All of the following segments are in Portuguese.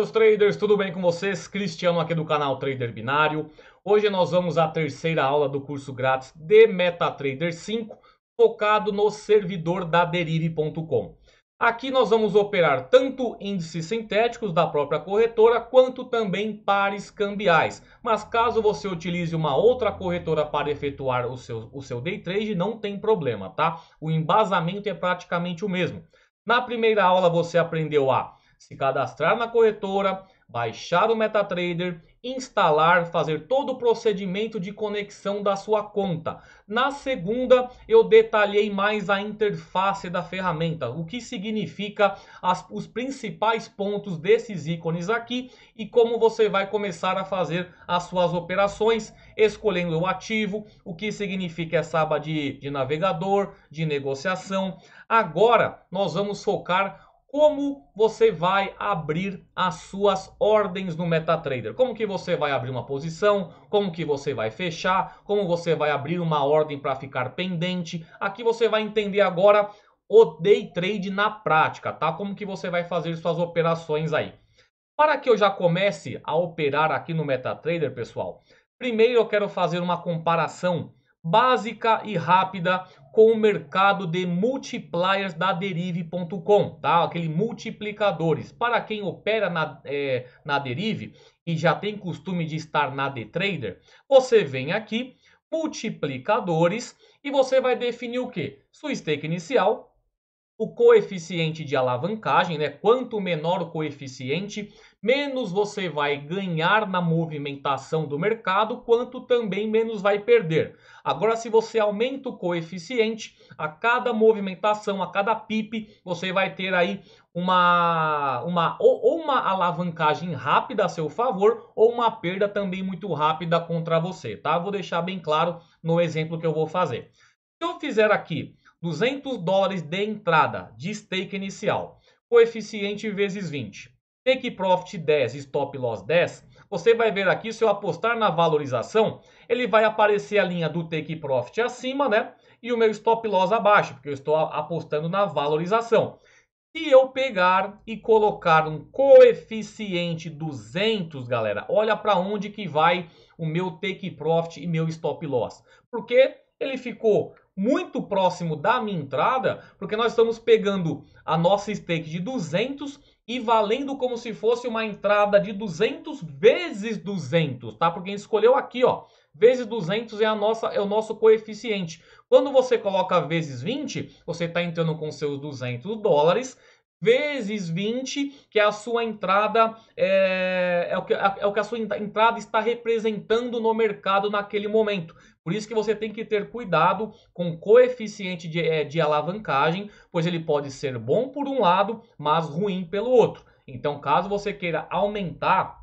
seus traders, tudo bem com vocês? Cristiano aqui do canal Trader Binário. Hoje nós vamos à terceira aula do curso grátis de MetaTrader 5, focado no servidor da Derive.com. Aqui nós vamos operar tanto índices sintéticos da própria corretora, quanto também pares cambiais. Mas caso você utilize uma outra corretora para efetuar o seu, o seu day trade, não tem problema, tá? O embasamento é praticamente o mesmo. Na primeira aula você aprendeu a se cadastrar na corretora, baixar o MetaTrader, instalar, fazer todo o procedimento de conexão da sua conta. Na segunda, eu detalhei mais a interface da ferramenta, o que significa as, os principais pontos desses ícones aqui e como você vai começar a fazer as suas operações, escolhendo o ativo, o que significa essa aba de, de navegador, de negociação. Agora, nós vamos focar como você vai abrir as suas ordens no MetaTrader. Como que você vai abrir uma posição, como que você vai fechar, como você vai abrir uma ordem para ficar pendente. Aqui você vai entender agora o day trade na prática, tá? Como que você vai fazer suas operações aí. Para que eu já comece a operar aqui no MetaTrader, pessoal, primeiro eu quero fazer uma comparação básica e rápida com o mercado de multipliers da Derive.com, tá? Aquele multiplicadores. Para quem opera na, é, na Derive e já tem costume de estar na trader, você vem aqui, multiplicadores, e você vai definir o que? Sua stake inicial, o coeficiente de alavancagem, né? Quanto menor o coeficiente, menos você vai ganhar na movimentação do mercado, quanto também menos vai perder. Agora, se você aumenta o coeficiente, a cada movimentação, a cada PIP, você vai ter aí uma, uma ou uma alavancagem rápida a seu favor ou uma perda também muito rápida contra você, tá? Vou deixar bem claro no exemplo que eu vou fazer. Se eu fizer aqui 200 dólares de entrada de stake inicial, coeficiente vezes 20, take profit 10, stop loss 10, você vai ver aqui, se eu apostar na valorização, ele vai aparecer a linha do take profit acima, né? E o meu stop loss abaixo, porque eu estou apostando na valorização. Se eu pegar e colocar um coeficiente 200, galera, olha para onde que vai o meu take profit e meu stop loss. Porque ele ficou muito próximo da minha entrada, porque nós estamos pegando a nossa stake de 200 e valendo como se fosse uma entrada de 200 vezes 200, tá? Porque escolheu aqui, ó, vezes 200 é, a nossa, é o nosso coeficiente. Quando você coloca vezes 20, você está entrando com seus 200 dólares vezes 20, que é a sua entrada, é, é, o, que, é o que a sua entrada está representando no mercado naquele momento. Por isso que você tem que ter cuidado com o coeficiente de, é, de alavancagem, pois ele pode ser bom por um lado, mas ruim pelo outro. Então, caso você queira aumentar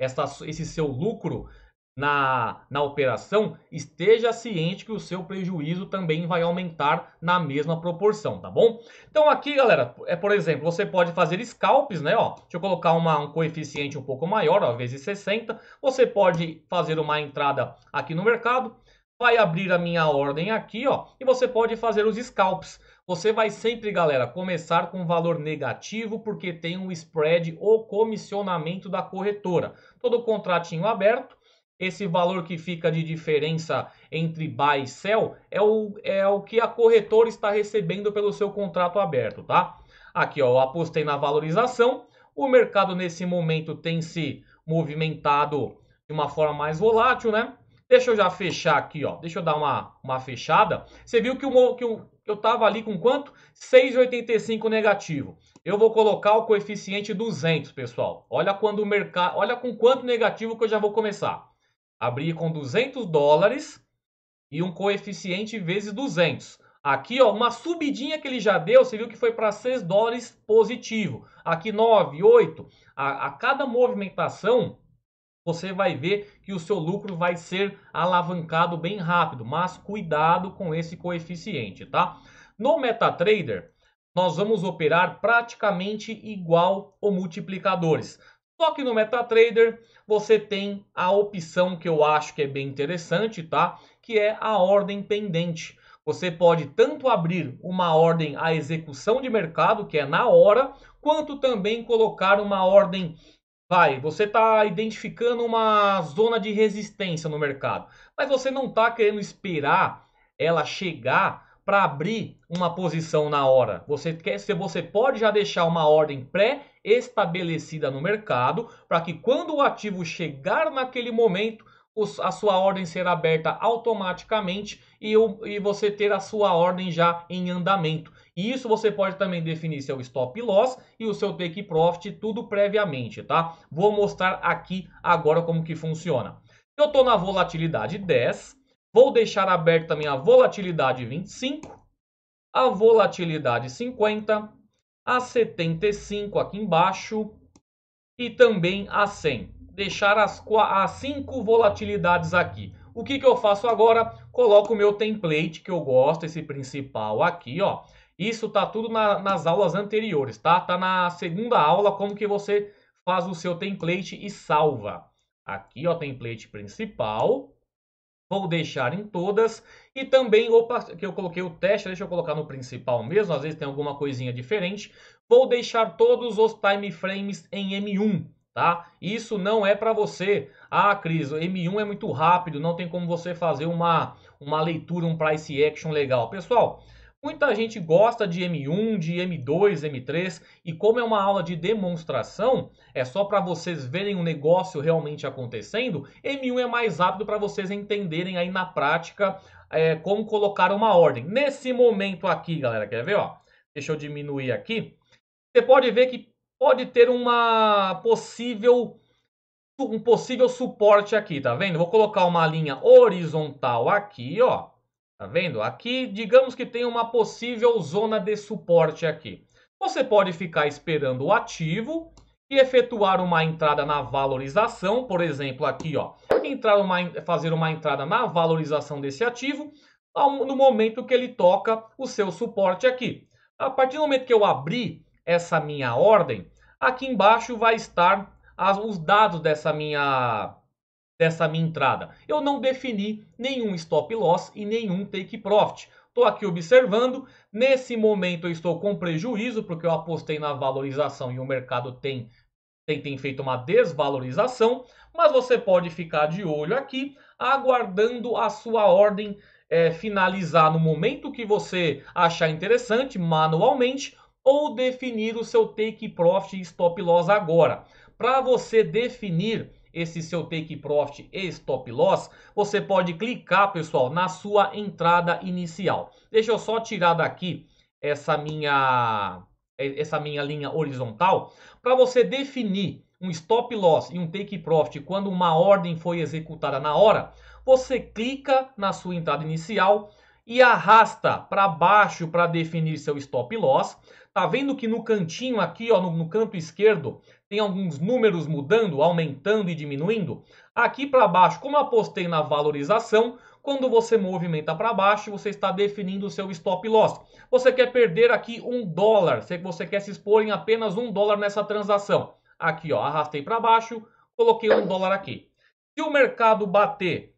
essa, esse seu lucro, na, na operação, esteja ciente que o seu prejuízo também vai aumentar na mesma proporção, tá bom? Então aqui, galera, é por exemplo, você pode fazer scalps, né, ó, deixa eu colocar uma, um coeficiente um pouco maior, ó, vezes 60, você pode fazer uma entrada aqui no mercado, vai abrir a minha ordem aqui, ó, e você pode fazer os scalps. Você vai sempre, galera, começar com valor negativo porque tem um spread ou comissionamento da corretora. Todo contratinho aberto, esse valor que fica de diferença entre buy e sell é o, é o que a corretora está recebendo pelo seu contrato aberto, tá? Aqui, ó, eu apostei na valorização. O mercado nesse momento tem se movimentado de uma forma mais volátil, né? Deixa eu já fechar aqui, ó. Deixa eu dar uma, uma fechada. Você viu que, o, que o, eu estava ali com quanto? 6,85 negativo. Eu vou colocar o coeficiente 200, pessoal. Olha quando o mercado, olha com quanto negativo que eu já vou começar abrir com 200 dólares e um coeficiente vezes 200. Aqui, ó, uma subidinha que ele já deu, você viu que foi para 6 dólares positivo. Aqui 9, 8. A, a cada movimentação, você vai ver que o seu lucro vai ser alavancado bem rápido, mas cuidado com esse coeficiente, tá? No MetaTrader, nós vamos operar praticamente igual ou multiplicadores. Só que no MetaTrader você tem a opção que eu acho que é bem interessante, tá? Que é a ordem pendente. Você pode tanto abrir uma ordem à execução de mercado, que é na hora, quanto também colocar uma ordem Vai, você está identificando uma zona de resistência no mercado, mas você não está querendo esperar ela chegar para abrir uma posição na hora. Você quer se você pode já deixar uma ordem pré estabelecida no mercado para que quando o ativo chegar naquele momento a sua ordem será aberta automaticamente e, e você ter a sua ordem já em andamento. E isso você pode também definir seu stop loss e o seu take profit tudo previamente, tá? Vou mostrar aqui agora como que funciona. Eu estou na volatilidade 10, Vou deixar aberto também a volatilidade 25, a volatilidade 50, a 75 aqui embaixo e também a 100. Deixar as, as cinco volatilidades aqui. O que, que eu faço agora? Coloco o meu template que eu gosto, esse principal aqui, ó. Isso tá tudo na, nas aulas anteriores, tá? Tá na segunda aula como que você faz o seu template e salva. Aqui, ó, template principal. Vou deixar em todas. E também, opa, que eu coloquei o teste, deixa eu colocar no principal mesmo, às vezes tem alguma coisinha diferente. Vou deixar todos os time frames em M1 tá? Isso não é para você. Ah, Cris, o M1 é muito rápido, não tem como você fazer uma, uma leitura, um price action legal. Pessoal, Muita gente gosta de M1, de M2, M3 e como é uma aula de demonstração, é só para vocês verem o negócio realmente acontecendo, M1 é mais rápido para vocês entenderem aí na prática é, como colocar uma ordem. Nesse momento aqui, galera, quer ver? Ó? Deixa eu diminuir aqui. Você pode ver que pode ter uma possível um possível suporte aqui, tá vendo? Vou colocar uma linha horizontal aqui, ó Tá vendo? Aqui, digamos que tem uma possível zona de suporte aqui. Você pode ficar esperando o ativo e efetuar uma entrada na valorização, por exemplo, aqui, ó, entrar uma, fazer uma entrada na valorização desse ativo no momento que ele toca o seu suporte aqui. A partir do momento que eu abrir essa minha ordem, aqui embaixo vai estar as, os dados dessa minha dessa minha entrada. Eu não defini nenhum stop loss e nenhum take profit. Estou aqui observando, nesse momento eu estou com prejuízo porque eu apostei na valorização e o mercado tem, tem, tem feito uma desvalorização, mas você pode ficar de olho aqui, aguardando a sua ordem é, finalizar no momento que você achar interessante, manualmente, ou definir o seu take profit e stop loss agora. Para você definir esse seu take profit e stop loss, você pode clicar, pessoal, na sua entrada inicial. Deixa eu só tirar daqui essa minha essa minha linha horizontal para você definir um stop loss e um take profit quando uma ordem foi executada na hora, você clica na sua entrada inicial e arrasta para baixo para definir seu stop loss. Tá vendo que no cantinho aqui, ó, no, no canto esquerdo, tem alguns números mudando, aumentando e diminuindo. Aqui para baixo, como eu apostei na valorização, quando você movimenta para baixo, você está definindo o seu stop loss. Você quer perder aqui um dólar, Sei que você quer se expor em apenas um dólar nessa transação. Aqui, ó, arrastei para baixo, coloquei um dólar aqui. Se o mercado bater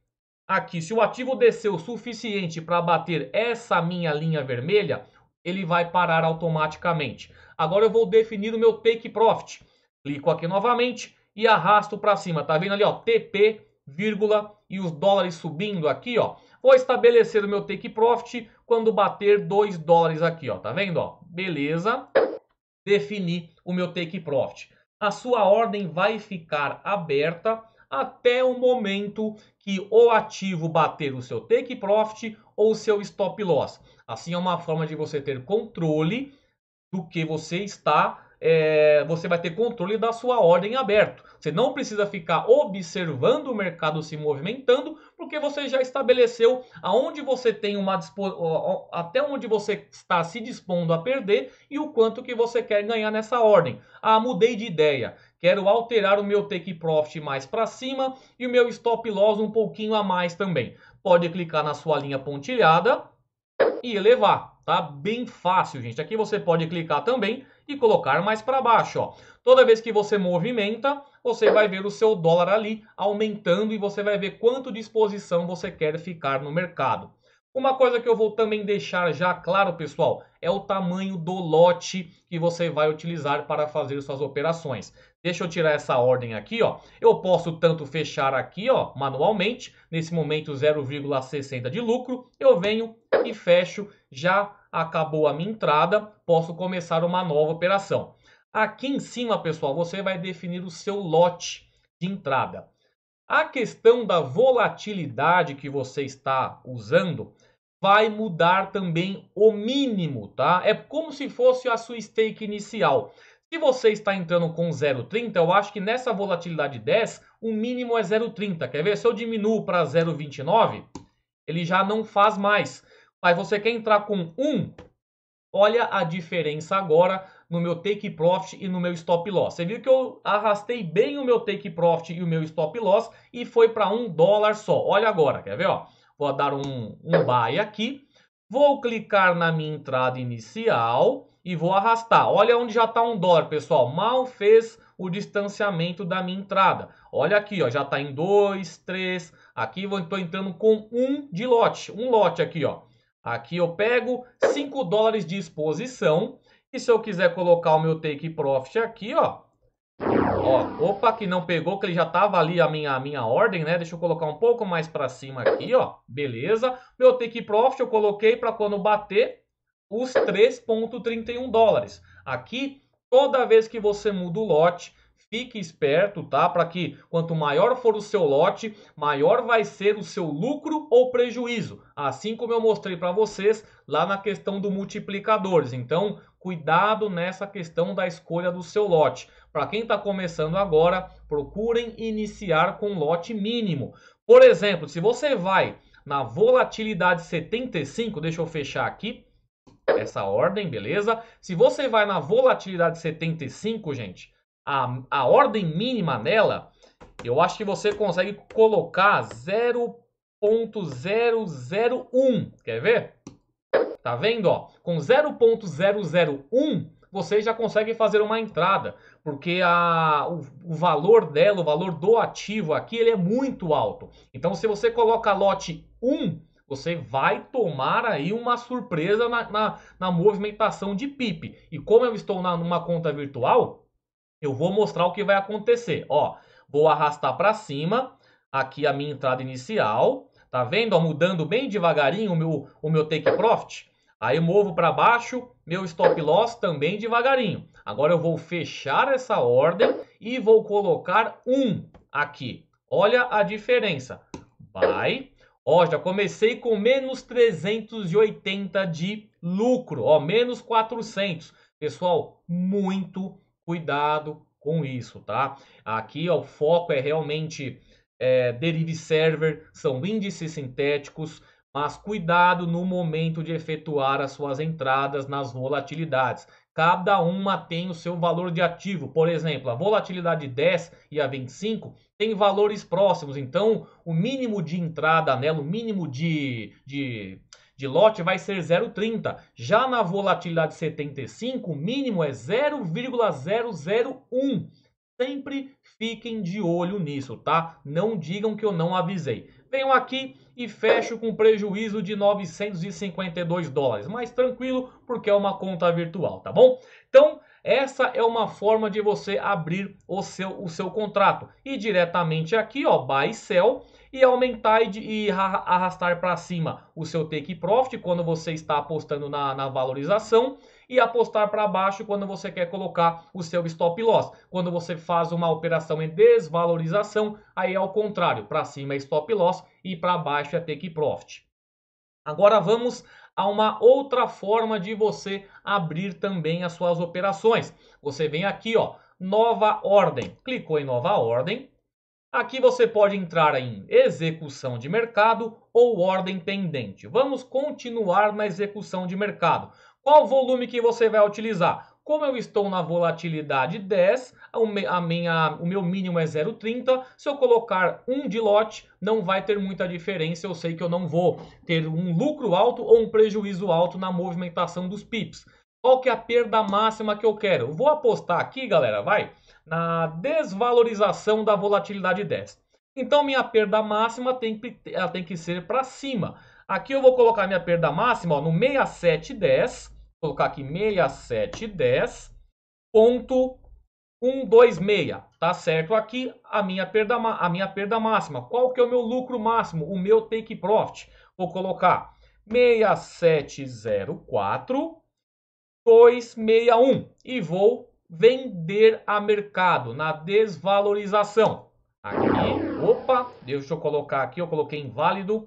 aqui, se o ativo desceu o suficiente para bater essa minha linha vermelha, ele vai parar automaticamente. Agora eu vou definir o meu take profit. Clico aqui novamente e arrasto para cima. Tá vendo ali, ó, TP, vírgula, e os dólares subindo aqui, ó. Vou estabelecer o meu take profit quando bater 2 dólares aqui, ó. Tá vendo, ó? Beleza. Defini o meu take profit. A sua ordem vai ficar aberta até o momento que o ativo bater o seu take profit ou o seu stop loss. Assim é uma forma de você ter controle do que você está é, você vai ter controle da sua ordem aberto. Você não precisa ficar observando o mercado se movimentando, porque você já estabeleceu aonde você tem uma até onde você está se dispondo a perder e o quanto que você quer ganhar nessa ordem. Ah, mudei de ideia. Quero alterar o meu take profit mais para cima e o meu stop loss um pouquinho a mais também. Pode clicar na sua linha pontilhada e elevar, tá? Bem fácil, gente. Aqui você pode clicar também e colocar mais para baixo. Ó. Toda vez que você movimenta, você vai ver o seu dólar ali aumentando e você vai ver quanto de exposição você quer ficar no mercado. Uma coisa que eu vou também deixar já claro, pessoal, é o tamanho do lote que você vai utilizar para fazer suas operações. Deixa eu tirar essa ordem aqui, ó. Eu posso tanto fechar aqui, ó, manualmente, nesse momento 0,60 de lucro, eu venho e fecho já acabou a minha entrada, posso começar uma nova operação. Aqui em cima, pessoal, você vai definir o seu lote de entrada. A questão da volatilidade que você está usando vai mudar também o mínimo, tá? É como se fosse a sua stake inicial. Se você está entrando com 0,30, eu acho que nessa volatilidade 10, o mínimo é 0,30. Quer ver? Se eu diminuo para 0,29, ele já não faz mais. Mas você quer entrar com um? Olha a diferença agora no meu take profit e no meu stop loss. Você viu que eu arrastei bem o meu take profit e o meu stop loss e foi para um dólar só. Olha agora, quer ver? Ó? Vou dar um, um buy aqui. Vou clicar na minha entrada inicial e vou arrastar. Olha onde já está um dólar, pessoal. Mal fez o distanciamento da minha entrada. Olha aqui, ó, já está em 2, 3. Aqui estou entrando com um de lote. Um lote aqui, ó. Aqui eu pego 5 dólares de exposição. E se eu quiser colocar o meu take profit aqui, ó. Ó, opa, que não pegou, que ele já tava ali a minha, a minha ordem, né? Deixa eu colocar um pouco mais para cima aqui, ó. Beleza. Meu take profit eu coloquei para quando bater os 3.31 dólares. Aqui, toda vez que você muda o lote, Fique esperto, tá? Para que quanto maior for o seu lote, maior vai ser o seu lucro ou prejuízo. Assim como eu mostrei para vocês lá na questão do multiplicadores. Então, cuidado nessa questão da escolha do seu lote. Para quem está começando agora, procurem iniciar com lote mínimo. Por exemplo, se você vai na volatilidade 75, deixa eu fechar aqui essa ordem, beleza? Se você vai na volatilidade 75, gente, a, a ordem mínima nela, eu acho que você consegue colocar 0.001. Quer ver? Tá vendo? Ó? Com 0.001 você já consegue fazer uma entrada, porque a, o, o, valor dela, o valor do ativo aqui, ele é muito alto. Então, se você coloca lote 1, você vai tomar aí uma surpresa na, na, na movimentação de PIP. E como eu estou na, numa conta virtual, eu vou mostrar o que vai acontecer. Ó, vou arrastar para cima aqui a minha entrada inicial, tá vendo? Ó, mudando bem devagarinho o meu, o meu take profit. Aí movo para baixo, meu stop loss também devagarinho. Agora eu vou fechar essa ordem e vou colocar um aqui. Olha a diferença. Vai. Ó, já comecei com menos 380 de lucro, ó, menos 400. Pessoal, muito cuidado com isso, tá? Aqui ó, o foco é realmente é, derive server, são índices sintéticos, mas cuidado no momento de efetuar as suas entradas nas volatilidades. Cada uma tem o seu valor de ativo. Por exemplo, a volatilidade 10 e a 25 têm valores próximos. Então, o mínimo de entrada nela, o mínimo de, de de lote vai ser 0,30. Já na volatilidade 75, o mínimo é 0,001. Sempre fiquem de olho nisso, tá? Não digam que eu não avisei. Venho aqui e fecho com prejuízo de 952 dólares. Mas tranquilo, porque é uma conta virtual, tá bom? Então, essa é uma forma de você abrir o seu, o seu contrato. E diretamente aqui, ó, buy sell, e aumentar e, e arrastar para cima o seu take profit quando você está apostando na, na valorização e apostar para baixo quando você quer colocar o seu stop loss. Quando você faz uma operação em desvalorização, aí é ao contrário, para cima é stop loss e para baixo é take profit. Agora vamos a uma outra forma de você abrir também as suas operações. Você vem aqui, ó, nova ordem. Clicou em nova ordem, Aqui você pode entrar em execução de mercado ou ordem pendente. Vamos continuar na execução de mercado. Qual volume que você vai utilizar? Como eu estou na volatilidade 10, a minha, o meu mínimo é 0,30. Se eu colocar um de lote, não vai ter muita diferença. Eu sei que eu não vou ter um lucro alto ou um prejuízo alto na movimentação dos pips. Qual que é a perda máxima que eu quero? Vou apostar aqui, galera, vai, na desvalorização da volatilidade 10. Então minha perda máxima tem que, ela tem que ser para cima. Aqui eu vou colocar minha perda máxima ó, no 6710, vou colocar aqui 6710.126, tá certo? Aqui a minha perda a minha perda máxima. Qual que é o meu lucro máximo? O meu take profit. Vou colocar 6704 261 e vou vender a mercado na desvalorização. Aqui, opa, deixa eu colocar aqui, eu coloquei inválido.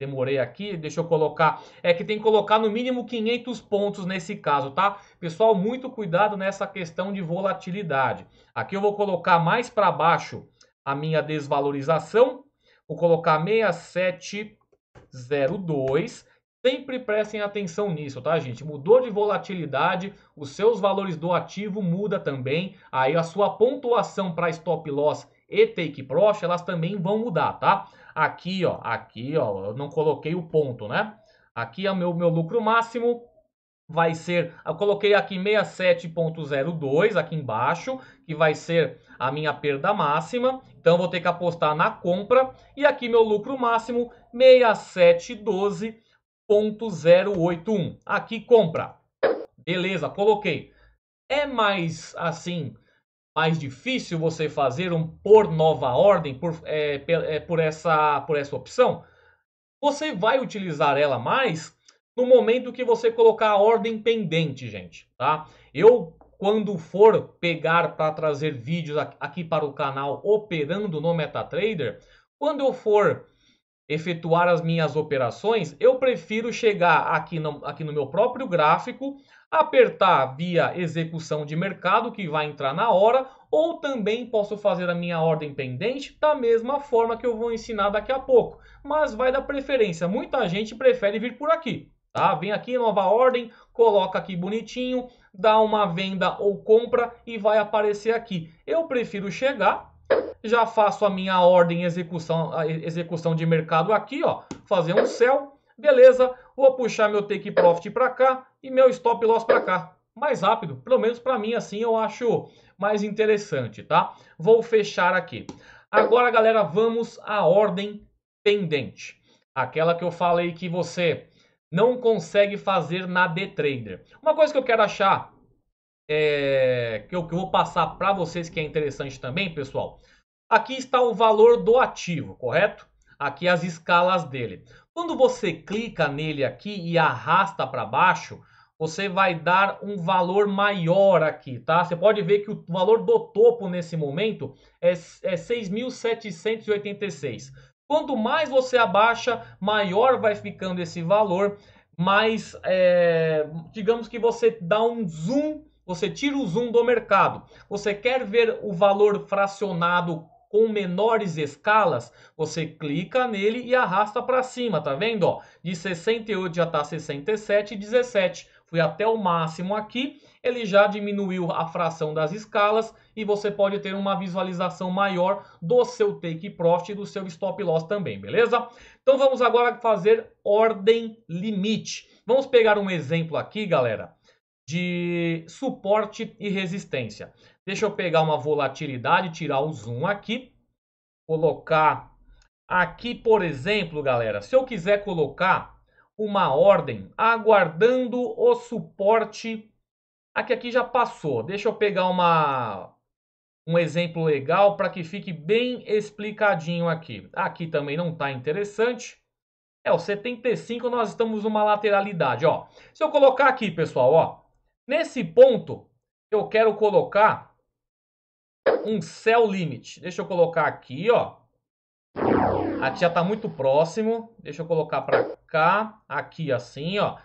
Demorei aqui, deixa eu colocar. É que tem que colocar no mínimo 500 pontos nesse caso, tá? Pessoal, muito cuidado nessa questão de volatilidade. Aqui eu vou colocar mais para baixo a minha desvalorização. Vou colocar 6702 Sempre prestem atenção nisso, tá, gente? Mudou de volatilidade, os seus valores do ativo muda também, aí a sua pontuação para stop loss e take profit, elas também vão mudar, tá? Aqui, ó, aqui, ó, eu não coloquei o ponto, né? Aqui é o meu, meu lucro máximo, vai ser, eu coloquei aqui 67.02 aqui embaixo, que vai ser a minha perda máxima, então vou ter que apostar na compra, e aqui meu lucro máximo 6712 0,081. Aqui compra. Beleza, coloquei. É mais assim, mais difícil você fazer um por nova ordem por, é, é, por, essa, por essa opção? Você vai utilizar ela mais no momento que você colocar a ordem pendente, gente, tá? Eu, quando for pegar para trazer vídeos aqui para o canal operando no MetaTrader, quando eu for efetuar as minhas operações, eu prefiro chegar aqui no, aqui no meu próprio gráfico, apertar via execução de mercado, que vai entrar na hora, ou também posso fazer a minha ordem pendente da mesma forma que eu vou ensinar daqui a pouco. Mas vai da preferência, muita gente prefere vir por aqui. Tá? Vem aqui, nova ordem, coloca aqui bonitinho, dá uma venda ou compra e vai aparecer aqui. Eu prefiro chegar já faço a minha ordem execução, execução de mercado aqui, ó, fazer um sell, beleza, vou puxar meu take profit para cá e meu stop loss para cá. Mais rápido, pelo menos para mim assim eu acho mais interessante, tá? Vou fechar aqui. Agora, galera, vamos à ordem pendente. Aquela que eu falei que você não consegue fazer na D-Trader. Uma coisa que eu quero achar, é, que, eu, que eu vou passar para vocês que é interessante também, pessoal, Aqui está o valor do ativo, correto? Aqui as escalas dele. Quando você clica nele aqui e arrasta para baixo, você vai dar um valor maior aqui, tá? Você pode ver que o valor do topo nesse momento é, é 6.786. Quanto mais você abaixa, maior vai ficando esse valor, mais, é, digamos que você dá um zoom, você tira o zoom do mercado. Você quer ver o valor fracionado com menores escalas, você clica nele e arrasta para cima, tá vendo? Ó, de 68 já está 67 e 17. Fui até o máximo aqui, ele já diminuiu a fração das escalas e você pode ter uma visualização maior do seu take profit e do seu stop loss também, beleza? Então vamos agora fazer ordem limite. Vamos pegar um exemplo aqui, galera, de suporte e resistência. Deixa eu pegar uma volatilidade, tirar o zoom aqui, colocar aqui, por exemplo, galera, se eu quiser colocar uma ordem aguardando o suporte, aqui aqui já passou. Deixa eu pegar uma um exemplo legal para que fique bem explicadinho aqui. Aqui também não está interessante. É, o 75 nós estamos numa lateralidade, ó. Se eu colocar aqui, pessoal, ó, nesse ponto eu quero colocar um sell limit. Deixa eu colocar aqui, ó. Aqui já está muito próximo. Deixa eu colocar para cá, aqui assim, ó.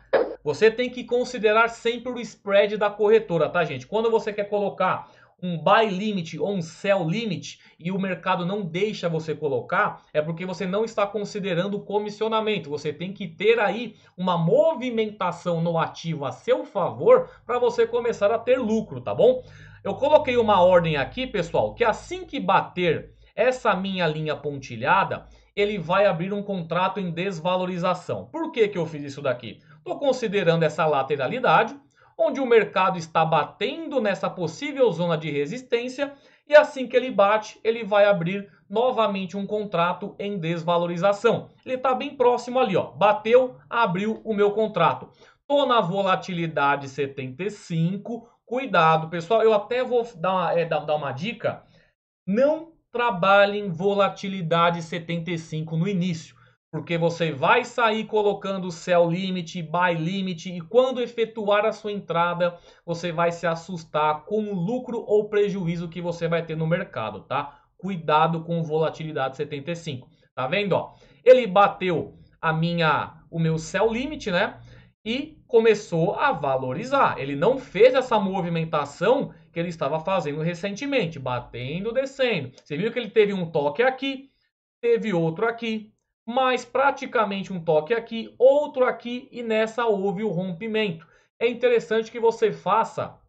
Você tem que considerar sempre o spread da corretora, tá, gente? Quando você quer colocar um buy limit ou um sell limit e o mercado não deixa você colocar, é porque você não está considerando o comissionamento. Você tem que ter aí uma movimentação no ativo a seu favor para você começar a ter lucro, tá bom? Eu coloquei uma ordem aqui, pessoal, que assim que bater essa minha linha pontilhada, ele vai abrir um contrato em desvalorização. Por que, que eu fiz isso daqui? Estou considerando essa lateralidade, onde o mercado está batendo nessa possível zona de resistência e assim que ele bate, ele vai abrir novamente um contrato em desvalorização. Ele está bem próximo ali, ó. bateu, abriu o meu contrato. Estou na volatilidade 75, Cuidado, pessoal. Eu até vou dar, é, dar uma dica. Não trabalhem volatilidade 75 no início, porque você vai sair colocando sell limit, buy limit e quando efetuar a sua entrada, você vai se assustar com o lucro ou prejuízo que você vai ter no mercado, tá? Cuidado com volatilidade 75. Tá vendo, ó? Ele bateu a minha o meu sell limit, né? e começou a valorizar. Ele não fez essa movimentação que ele estava fazendo recentemente, batendo, descendo. Você viu que ele teve um toque aqui, teve outro aqui, mais praticamente um toque aqui, outro aqui e nessa houve o rompimento. É interessante que você faça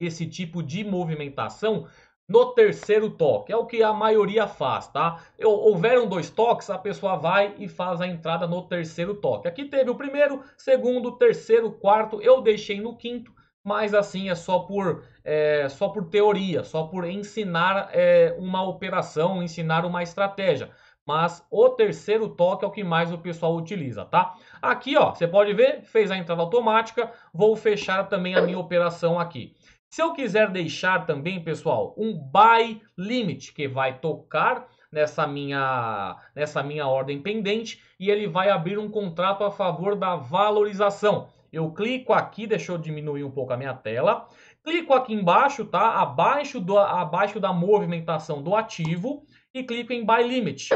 esse tipo de movimentação no terceiro toque. É o que a maioria faz, tá? Houveram dois toques, a pessoa vai e faz a entrada no terceiro toque. Aqui teve o primeiro, segundo, terceiro, quarto. Eu deixei no quinto, mas assim é só por, é, só por teoria, só por ensinar é, uma operação, ensinar uma estratégia. Mas o terceiro toque é o que mais o pessoal utiliza, tá? Aqui, ó, você pode ver, fez a entrada automática, vou fechar também a minha operação aqui. Se eu quiser deixar também, pessoal, um buy limit que vai tocar nessa minha, nessa minha ordem pendente e ele vai abrir um contrato a favor da valorização. Eu clico aqui, deixa eu diminuir um pouco a minha tela. Clico aqui embaixo, tá? Abaixo, do, abaixo da movimentação do ativo e clico em Buy Limit.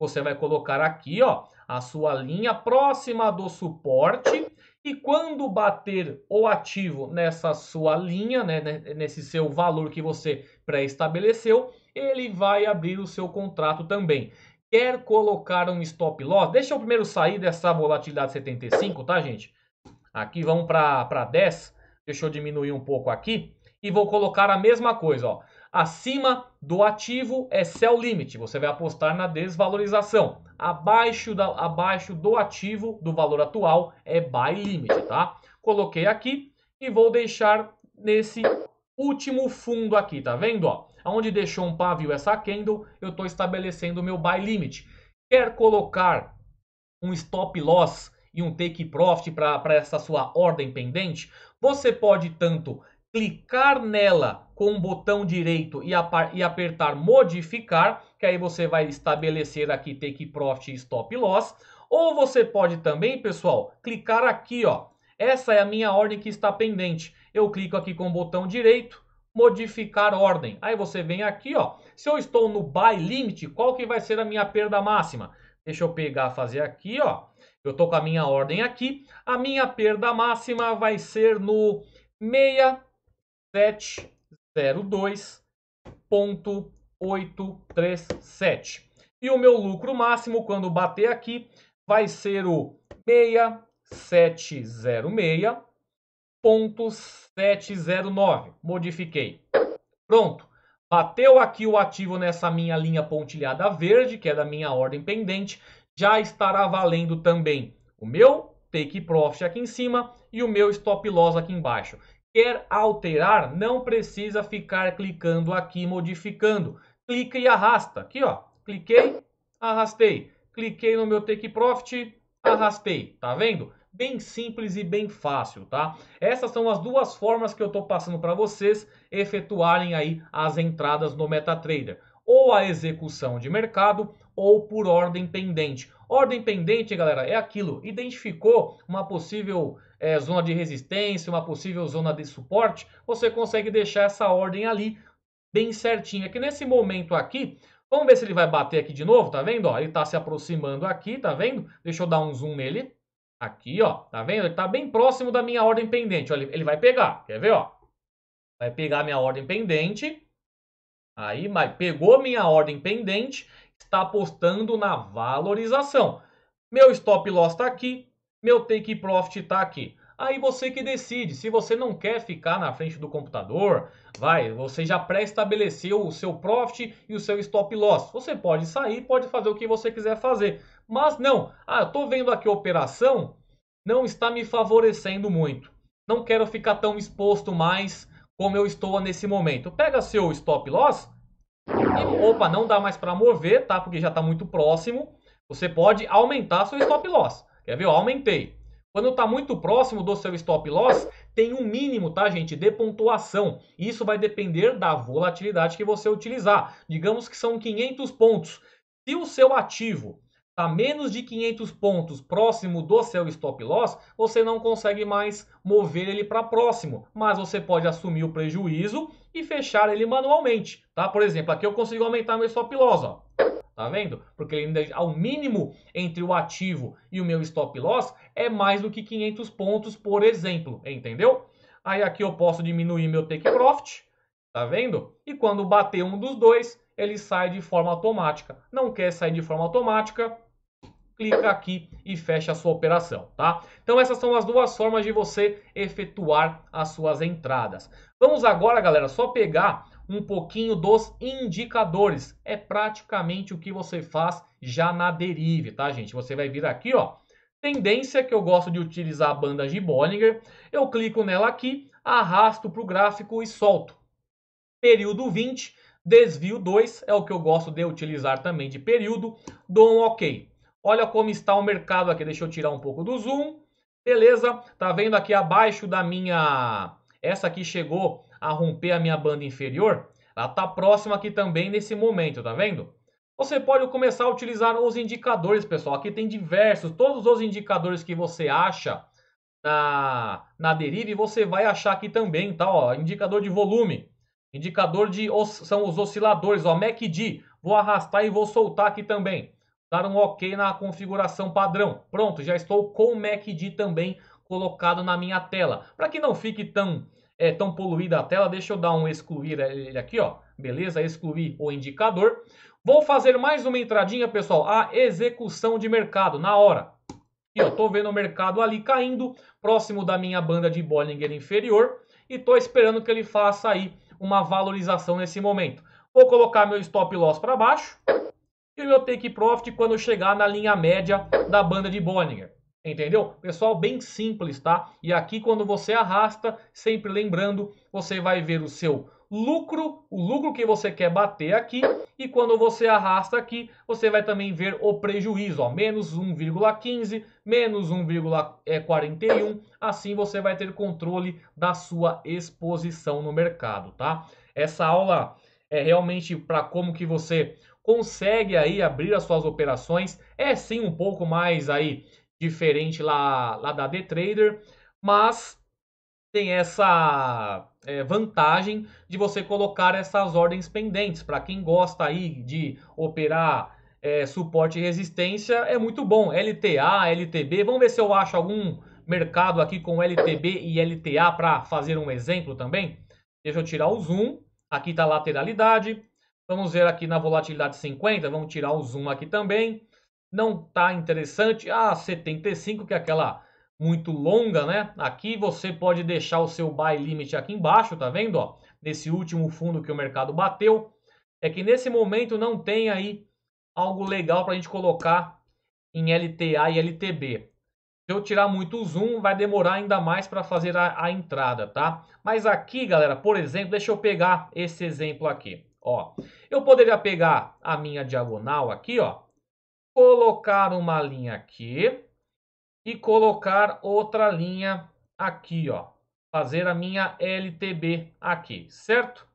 Você vai colocar aqui, ó, a sua linha próxima do suporte e quando bater o ativo nessa sua linha, né, nesse seu valor que você pré-estabeleceu, ele vai abrir o seu contrato também. Quer colocar um stop loss? Deixa eu primeiro sair dessa volatilidade 75, tá, gente? Aqui vamos para 10. Deixa eu diminuir um pouco aqui. E vou colocar a mesma coisa, ó. Acima do ativo é sell limit. Você vai apostar na desvalorização abaixo, da, abaixo do ativo do valor atual é buy limit, tá? Coloquei aqui e vou deixar nesse último fundo aqui, tá vendo? Ó, onde deixou um pavio essa candle, eu estou estabelecendo o meu buy limit. Quer colocar um stop loss e um take profit para essa sua ordem pendente? Você pode tanto clicar nela com o botão direito e, e apertar modificar, que aí você vai estabelecer aqui take profit e stop loss. Ou você pode também, pessoal, clicar aqui, ó. Essa é a minha ordem que está pendente. Eu clico aqui com o botão direito, modificar ordem. Aí você vem aqui, ó. Se eu estou no buy limit, qual que vai ser a minha perda máxima? Deixa eu pegar, fazer aqui, ó. Eu tô com a minha ordem aqui. A minha perda máxima vai ser no 67 0,2,837. E o meu lucro máximo, quando bater aqui, vai ser o 6706.709. Modifiquei. Pronto. Bateu aqui o ativo nessa minha linha pontilhada verde, que é da minha ordem pendente, já estará valendo também o meu take profit aqui em cima e o meu stop loss aqui embaixo quer alterar, não precisa ficar clicando aqui modificando. Clica e arrasta. Aqui, ó. Cliquei, arrastei. Cliquei no meu Take Profit, arrastei. Tá vendo? Bem simples e bem fácil, tá? Essas são as duas formas que eu estou passando para vocês efetuarem aí as entradas no MetaTrader. Ou a execução de mercado ou por ordem pendente. Ordem pendente, galera, é aquilo. Identificou uma possível é, zona de resistência, uma possível zona de suporte, você consegue deixar essa ordem ali bem certinha. É que nesse momento aqui, vamos ver se ele vai bater aqui de novo, tá vendo? Ó, ele tá se aproximando aqui, tá vendo? Deixa eu dar um zoom nele. Aqui, ó, tá vendo? Ele tá bem próximo da minha ordem pendente. Ó, ele, ele vai pegar, quer ver, ó? Vai pegar minha ordem pendente. Aí, mas pegou minha ordem pendente está apostando na valorização. Meu stop loss está aqui, meu take profit está aqui. Aí você que decide, se você não quer ficar na frente do computador, vai, você já pré-estabeleceu o seu profit e o seu stop loss. Você pode sair, pode fazer o que você quiser fazer. Mas não, ah, eu tô vendo aqui a operação, não está me favorecendo muito. Não quero ficar tão exposto mais como eu estou nesse momento. Pega seu stop loss, Opa, não dá mais para mover, tá? Porque já está muito próximo. Você pode aumentar seu stop loss. Quer ver? Eu aumentei. Quando está muito próximo do seu stop loss, tem um mínimo, tá, gente, de pontuação. Isso vai depender da volatilidade que você utilizar. Digamos que são 500 pontos. Se o seu ativo a menos de 500 pontos próximo do seu stop loss, você não consegue mais mover ele para próximo, mas você pode assumir o prejuízo e fechar ele manualmente, tá? Por exemplo, aqui eu consigo aumentar meu stop loss, ó. Tá vendo? Porque ainda ao mínimo entre o ativo e o meu stop loss é mais do que 500 pontos, por exemplo, entendeu? Aí aqui eu posso diminuir meu take profit, Tá vendo? E quando bater um dos dois, ele sai de forma automática. Não quer sair de forma automática, clica aqui e fecha a sua operação, tá? Então essas são as duas formas de você efetuar as suas entradas. Vamos agora, galera, só pegar um pouquinho dos indicadores. É praticamente o que você faz já na derive, tá, gente? Você vai vir aqui, ó, tendência que eu gosto de utilizar a banda de Bollinger. Eu clico nela aqui, arrasto para o gráfico e solto período 20, desvio 2, é o que eu gosto de utilizar também de período, dou um OK. Olha como está o mercado aqui, deixa eu tirar um pouco do zoom. Beleza, tá vendo aqui abaixo da minha... Essa aqui chegou a romper a minha banda inferior. Ela tá próxima aqui também nesse momento, tá vendo? Você pode começar a utilizar os indicadores, pessoal. Aqui tem diversos, todos os indicadores que você acha na, na deriva, você vai achar aqui também, tá? Ó, indicador de volume, Indicador de são os osciladores, ó, MACD. Vou arrastar e vou soltar aqui também. Dar um OK na configuração padrão. Pronto, já estou com o MACD também colocado na minha tela. Para que não fique tão é tão poluída a tela, deixa eu dar um excluir ele aqui, ó. Beleza, excluir o indicador. Vou fazer mais uma entradinha, pessoal, a execução de mercado na hora. E eu tô vendo o mercado ali caindo, próximo da minha banda de Bollinger inferior, e tô esperando que ele faça aí uma valorização nesse momento. Vou colocar meu stop loss para baixo e o meu take profit quando chegar na linha média da banda de Bollinger. Entendeu? Pessoal, bem simples, tá? E aqui quando você arrasta, sempre lembrando, você vai ver o seu lucro, o lucro que você quer bater aqui, e quando você arrasta aqui, você vai também ver o prejuízo, ó, menos 1,15, menos 1,41, assim você vai ter controle da sua exposição no mercado, tá? Essa aula é realmente para como que você consegue aí abrir as suas operações, é sim um pouco mais aí diferente lá, lá da day Trader, mas tem essa é, vantagem de você colocar essas ordens pendentes. Para quem gosta aí de operar é, suporte e resistência, é muito bom. LTA, LTB, vamos ver se eu acho algum mercado aqui com LTB e LTA para fazer um exemplo também. Deixa eu tirar o zoom, aqui está a lateralidade. Vamos ver aqui na volatilidade 50, vamos tirar o zoom aqui também. Não está interessante. Ah, 75, que é aquela muito longa, né? Aqui você pode deixar o seu buy limit aqui embaixo, tá vendo? Ó, nesse último fundo que o mercado bateu. É que nesse momento não tem aí algo legal para a gente colocar em LTA e LTB. Se eu tirar muito o zoom, vai demorar ainda mais para fazer a, a, entrada, tá? Mas aqui, galera, por exemplo, deixa eu pegar esse exemplo aqui, ó. Eu poderia pegar a minha diagonal aqui, ó, colocar uma linha aqui, e colocar outra linha aqui, ó. Fazer a minha LTB aqui, certo?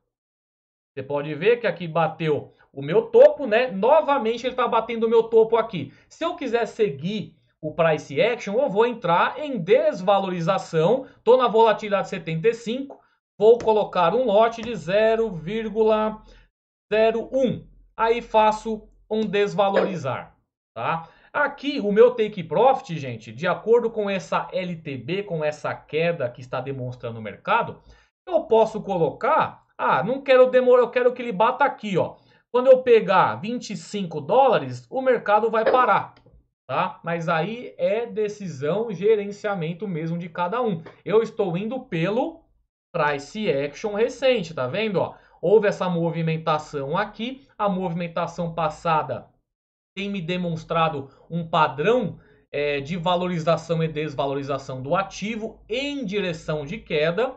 Você pode ver que aqui bateu o meu topo, né? Novamente ele está batendo o meu topo aqui. Se eu quiser seguir o price action, eu vou entrar em desvalorização. Estou na volatilidade 75, vou colocar um lote de 0,01. Aí faço um desvalorizar, tá? Aqui, o meu take profit, gente, de acordo com essa LTB, com essa queda que está demonstrando o mercado, eu posso colocar, ah, não quero demorar, eu quero que ele bata aqui, ó. Quando eu pegar 25 dólares, o mercado vai parar, tá? Mas aí é decisão, gerenciamento mesmo de cada um. Eu estou indo pelo price action recente, tá vendo, ó? Houve essa movimentação aqui, a movimentação passada tem me demonstrado um padrão é, de valorização e desvalorização do ativo em direção de queda.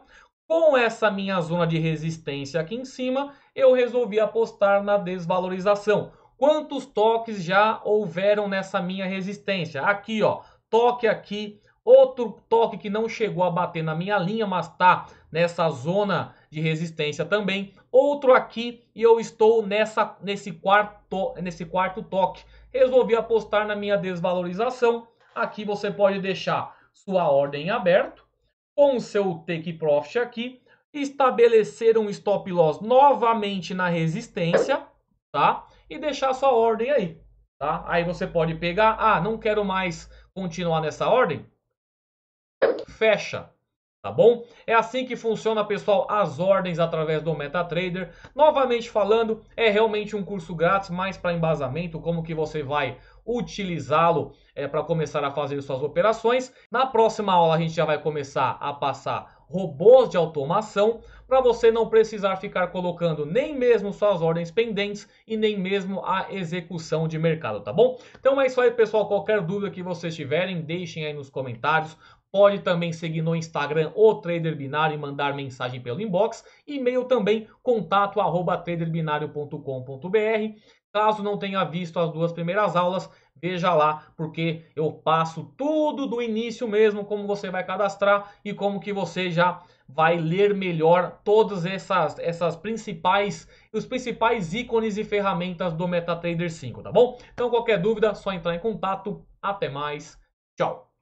Com essa minha zona de resistência aqui em cima, eu resolvi apostar na desvalorização. Quantos toques já houveram nessa minha resistência? Aqui, ó, toque aqui, outro toque que não chegou a bater na minha linha, mas tá nessa zona de resistência também. Outro aqui e eu estou nessa, nesse, quarto, nesse quarto toque. Resolvi apostar na minha desvalorização. Aqui você pode deixar sua ordem aberto com o seu take profit aqui, estabelecer um stop loss novamente na resistência, tá? E deixar sua ordem aí, tá? Aí você pode pegar, ah, não quero mais continuar nessa ordem. Fecha, tá bom? É assim que funciona, pessoal, as ordens através do MetaTrader. Novamente falando, é realmente um curso grátis, mais para embasamento, como que você vai utilizá-lo é, para começar a fazer suas operações. Na próxima aula, a gente já vai começar a passar robôs de automação para você não precisar ficar colocando nem mesmo suas ordens pendentes e nem mesmo a execução de mercado, tá bom? Então é isso aí, pessoal. Qualquer dúvida que vocês tiverem, deixem aí nos comentários. Pode também seguir no Instagram o Trader Binário e mandar mensagem pelo inbox. E-mail também, contato arroba traderbinário.com.br. Caso não tenha visto as duas primeiras aulas, veja lá, porque eu passo tudo do início mesmo, como você vai cadastrar e como que você já vai ler melhor todas essas, essas principais, os principais ícones e ferramentas do MetaTrader 5, tá bom? Então qualquer dúvida, só entrar em contato. Até mais. Tchau.